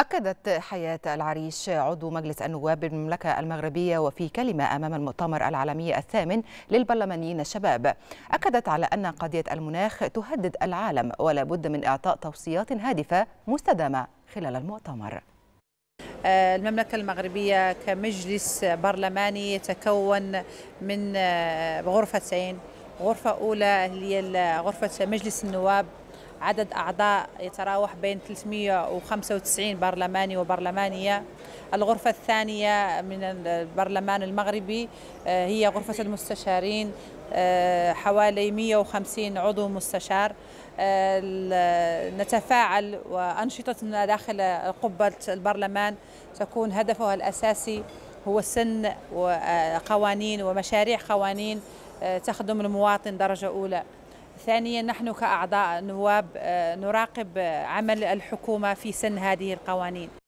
أكدت حياة العريش عضو مجلس النواب بالمملكة المغربية وفي كلمة أمام المؤتمر العالمي الثامن للبرلمانيين الشباب أكدت على أن قضية المناخ تهدد العالم ولا بد من إعطاء توصيات هادفة مستدامة خلال المؤتمر آه، المملكة المغربية كمجلس برلماني يتكون من آه، غرفتين غرفة أولى هي غرفة مجلس النواب عدد أعضاء يتراوح بين 395 برلماني وبرلمانية الغرفة الثانية من البرلمان المغربي آه، هي غرفة المستشارين آه، حوالي 150 عضو مستشار آه، نتفاعل وأنشطتنا داخل قبة البرلمان تكون هدفها الأساسي هو سن وقوانين ومشاريع قوانين تخدم المواطن درجة أولى ثانيا نحن كأعضاء نواب آه، نراقب آه، عمل الحكومة في سن هذه القوانين